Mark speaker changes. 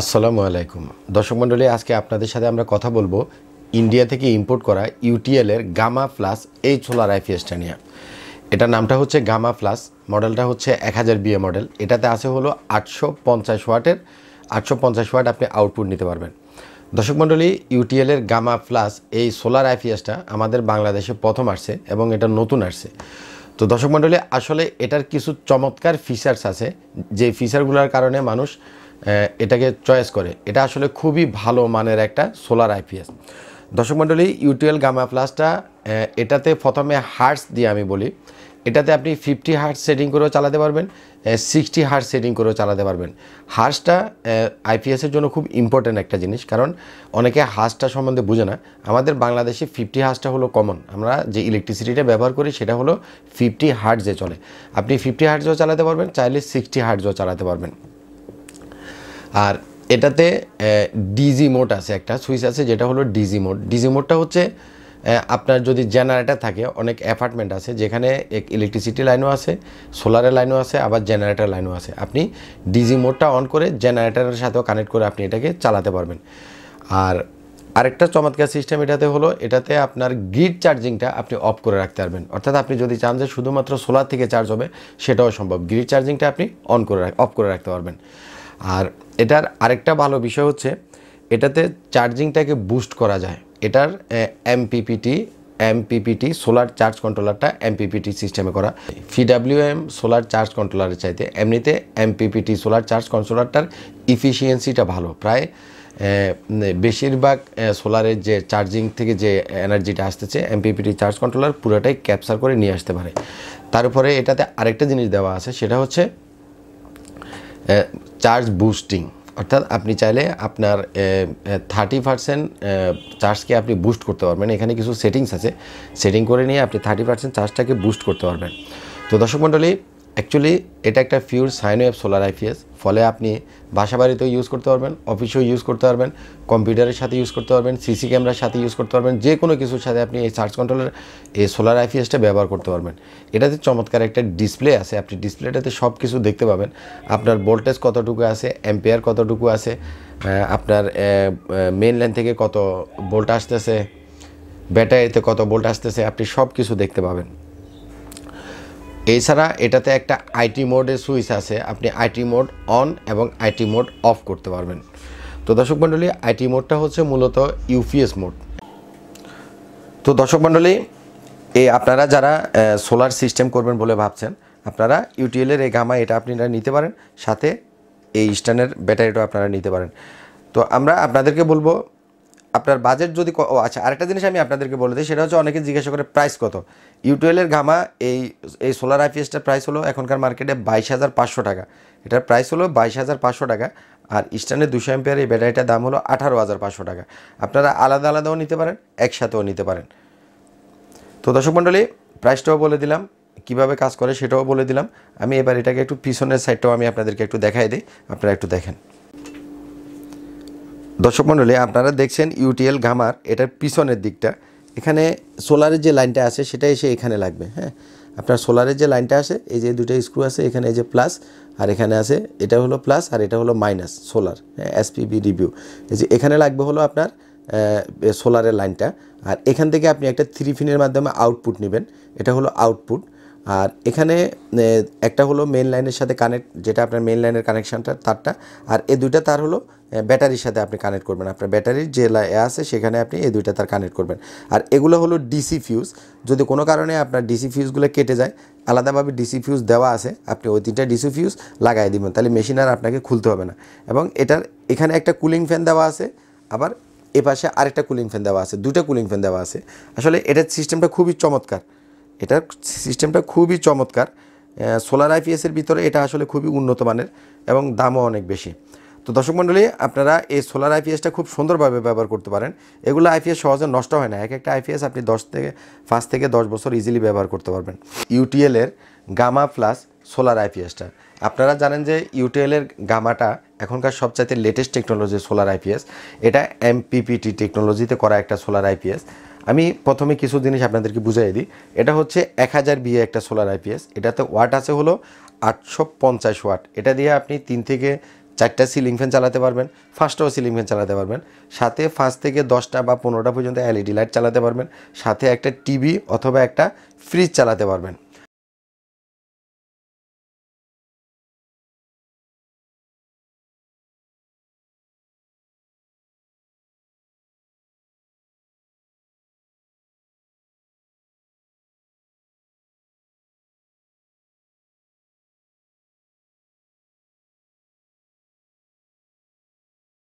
Speaker 1: আসসালামু আলাইকুম দর্শক মণ্ডলী আজকে আপনাদের সাথে আমরা কথা বলবো ইন্ডিয়া থেকে ইম্পোর্ট করা ইউটিএলের গামা প্লাস এই সোলার আইপিএসটা নিয়ে এটার নামটা হচ্ছে গামা প্লাস মডেলটা হচ্ছে এক হাজার বিএ মডেল এটাতে আছে হলো আটশো পঞ্চাশ ওয়াটের আটশো পঞ্চাশ ওয়াট আপনি আউটপুট নিতে পারবেন দর্শক মণ্ডলী ইউটিএলের গামা প্লাস এই সোলার আইফিএসটা আমাদের বাংলাদেশে প্রথম আসছে এবং এটা নতুন আসছে তো দর্শক মণ্ডলী আসলে এটার কিছু চমৎকার ফিচার্স আছে যে ফিচারগুলোর কারণে মানুষ এটাকে চয়েস করে এটা আসলে খুবই ভালো মানের একটা সোলার আইপিএস দর্শক মণ্ডলী ইউটিএল গামা প্লাসটা এটাতে প্রথমে হার্টস দিয়ে আমি বলি এটাতে আপনি ফিফটি হার্ট সেটিং করেও চালাতে পারবেন সিক্সটি হার্ট সেটিং করেও চালাতে পারবেন হার্সটা আইপিএসের জন্য খুব ইম্পর্ট্যান্ট একটা জিনিস কারণ অনেকে হার্সটা সম্বন্ধে বুঝে না আমাদের বাংলাদেশে ফিফটি হার্সটা হলো কমন আমরা যে ইলেকট্রিসিটিটা ব্যবহার করি সেটা হলো ফিফটি হার্টসে চলে আপনি ফিফটি হার্টসও চালাতে পারবেন চাইলে সিক্সটি হার্টসও চালাতে পারবেন আর এটাতে ডিজি মোড আছে একটা সুইচ আছে যেটা হলো ডিজি মোড ডিজি মোডটা হচ্ছে আপনার যদি জেনারেটার থাকে অনেক অ্যাপার্টমেন্ট আছে যেখানে এক ইলেকট্রিসিটি লাইনও আছে সোলারের লাইনও আছে আবার জেনারেটার লাইনও আছে আপনি ডিজি মোডটা অন করে জেনারেটারের সাথেও কানেক্ট করে আপনি এটাকে চালাতে পারবেন আর আরেকটা চমৎকার সিস্টেম এটাতে হলো এটাতে আপনার গ্রিড চার্জিংটা আপনি অফ করে রাখতে পারবেন অর্থাৎ আপনি যদি চান যে শুধুমাত্র সোলার থেকে চার্জ হবে সেটাও সম্ভব গ্রিড চার্জিংটা আপনি অন করে অফ করে রাখতে পারবেন আর এটার আরেকটা ভালো বিষয় হচ্ছে এটাতে চার্জিংটাকে বুস্ট করা যায় এটার এমপিপিটি এমপিপিটি সোলার চার্জ কন্ট্রোলারটা এমপিপিটি সিস্টেমে করা এম সোলার চার্জ কন্ট্রোলারের চাইতে এমনিতে এমপিপিটি সোলার চার্জ কন্ট্রোলারটার ইফিসিয়েন্সিটা ভালো প্রায় বেশিরভাগ সোলারের যে চার্জিং থেকে যে এনার্জিটা আসতেছে এমপিপিটি চার্জ কন্ট্রোলার পুরোটাই ক্যাপচার করে নিয়ে আসতে পারে তারপরে এটাতে আরেকটা জিনিস দেওয়া আছে সেটা হচ্ছে চার্জ বুস্টিং অর্থাৎ আপনি চাইলে আপনার থার্টি পার্সেন্ট চার্জকে আপনি বুস্ট করতে পারবেন এখানে কিছু সেটিংস আছে সেটিং করে নিয়ে আপনি থার্টি পার্সেন্ট চার্জটাকে বুস্ট করতে পারবেন তো দর্শক মণ্ডলী অ্যাকচুয়ালি এটা একটা পিওর সাইনো সোলার আইপিএস ফলে আপনি বাসা বাড়িতেও ইউজ করতে পারবেন অফিসেও ইউজ করতে পারবেন কম্পিউটারের সাথে ইউজ করতে পারবেন সিসি ক্যামেরার সাথে ইউজ করতে পারবেন যে কোনো কিছুর সাথে আপনি এই চার্জ কন্ট্রোলের এই সোলার আইপিএসটা ব্যবহার করতে পারবেন এটাতে চমৎকার একটা ডিসপ্লে আছে আপনি ডিসপ্লেটাতে সব কিছু দেখতে পাবেন আপনার ভোল্টেজ কতটুকু আছে অ্যাম্পেয়ার কতটুকু আছে আপনার মেন লাইন থেকে কত বোল্ট আসতেছে ব্যাটারিতে কত বোল্ট আসতেছে আপনি সব কিছু দেখতে পাবেন এছাড়া এটাতে একটা আইটি মোডের সুইচ আছে আপনি আইটি মোড অন এবং আইটি মোড অফ করতে পারবেন তো দর্শক মণ্ডলী আইটি মোডটা হচ্ছে মূলত ইউপিএস মোড তো দর্শক মণ্ডলী এ আপনারা যারা সোলার সিস্টেম করবেন বলে ভাবছেন আপনারা ইউটিএলের এই গামা এটা আপনারা নিতে পারেন সাথে এই স্ট্যান্ডের ব্যাটারিটাও আপনারা নিতে পারেন তো আমরা আপনাদেরকে বলবো আপনার বাজেট যদি ও আচ্ছা আরেকটা জিনিস আমি আপনাদেরকে বলে দিই সেটা হচ্ছে অনেকে জিজ্ঞাসা করে প্রাইস কত ইউটুয়েলের ঘামা এই এই সোলার আইপিএসটার প্রাইস হলো এখনকার মার্কেটে বাইশ হাজার পাঁচশো টাকা এটার প্রাইস হলো বাইশ হাজার পাঁচশো টাকা আর ইস্টার্নের দুশো এম্পিয়ার এই ব্যাটারিটার দাম হলো আঠারো হাজার পাঁচশো টাকা আপনারা আলাদা আলাদাও নিতে পারেন একসাথেও নিতে পারেন তো দর্শক মণ্ডলী প্রাইসটাও বলে দিলাম কিভাবে কাজ করে সেটাও বলে দিলাম আমি এবার এটাকে একটু পিছনের সাইডটাও আমি আপনাদেরকে একটু দেখাই দিই আপনারা একটু দেখেন দর্শক মণ্ডলী আপনারা দেখছেন ইউটিএল ঘামার এটার পিছনের দিকটা এখানে সোলারের যে লাইনটা আছে সেটা এসে এখানে লাগবে হ্যাঁ আপনার সোলারের যে লাইনটা আছে এই যে দুটো স্ক্রু আছে এখানে এই যে প্লাস আর এখানে আছে এটা হলো প্লাস আর এটা হলো মাইনাস সোলার হ্যাঁ এসপিবি রিভিউ এই যে এখানে লাগবে হলো আপনার সোলারের লাইনটা আর এখান থেকে আপনি একটা থ্রি ফিনের মাধ্যমে আউটপুট নেবেন এটা হলো আউটপুট আর এখানে একটা হলো মেন লাইনের সাথে কানেক্ট যেটা আপনার মেন লাইনের কানেকশানটা তারটা আর এ দুইটা তার হলো ব্যাটারির সাথে আপনি কানেক্ট করবেন আপনার ব্যাটারির যে এ আছে সেখানে আপনি এই দুইটা তার কানেক্ট করবেন আর এগুলো হলো ডিসি ফিউজ যদি কোনো কারণে আপনার ডিসি ফিউজগুলো কেটে যায় আলাদাভাবে ডিসি ফিউজ দেওয়া আছে আপনি ওই তিনটা ডিসি ফিউজ লাগাই দিবেন তাহলে মেশিন আর আপনাকে খুলতে হবে না এবং এটার এখানে একটা কুলিং ফ্যান দেওয়া আছে আবার এ পাশে আরেকটা কুলিং ফ্যান দেওয়া আছে দুটা কুলিং ফ্যান দেওয়া আছে আসলে এটার সিস্টেমটা খুবই চমৎকার এটার সিস্টেমটা খুবই চমৎকার সোলার আইপিএসের ভিতরে এটা আসলে খুবই উন্নত মানের এবং দামও অনেক বেশি তো দর্শক মণ্ডলী আপনারা এই সোলার আইপিএসটা খুব সুন্দরভাবে ব্যবহার করতে পারেন এগুলো আইপিএস সহজে নষ্ট হয় না এক একটা আইপিএস আপনি দশ থেকে পাঁচ থেকে দশ বছর ইজিলি ব্যবহার করতে পারবেন ইউটিএলের গামা প্লাস সোলার আইপিএসটা আপনারা জানেন যে ইউটিএলের গামাটা এখনকার সবচাইতে লেটেস্ট টেকনোলজি সোলার আইপিএস এটা এমপিপিটি টেকনোলজিতে করা একটা সোলার আইপিএস আমি প্রথমে কিছু জিনিস আপনাদেরকে বুঝাই দিই এটা হচ্ছে এক হাজার বিয়ে একটা সোলার আইপিএস এটাতে ওয়াট আছে হলো আটশো পঞ্চাশ ওয়াট এটা দিয়ে আপনি তিন থেকে চারটা সিলিং ফ্যান চালাতে পারবেন ফার্স্টও সিলিং ফ্যান চালাতে পারবেন সাথে ফার্স্ট থেকে দশটা বা পনেরোটা পর্যন্ত এলইডি লাইট e চালাতে পারবেন সাথে একটা টিভি অথবা একটা ফ্রিজ চালাতে পারবেন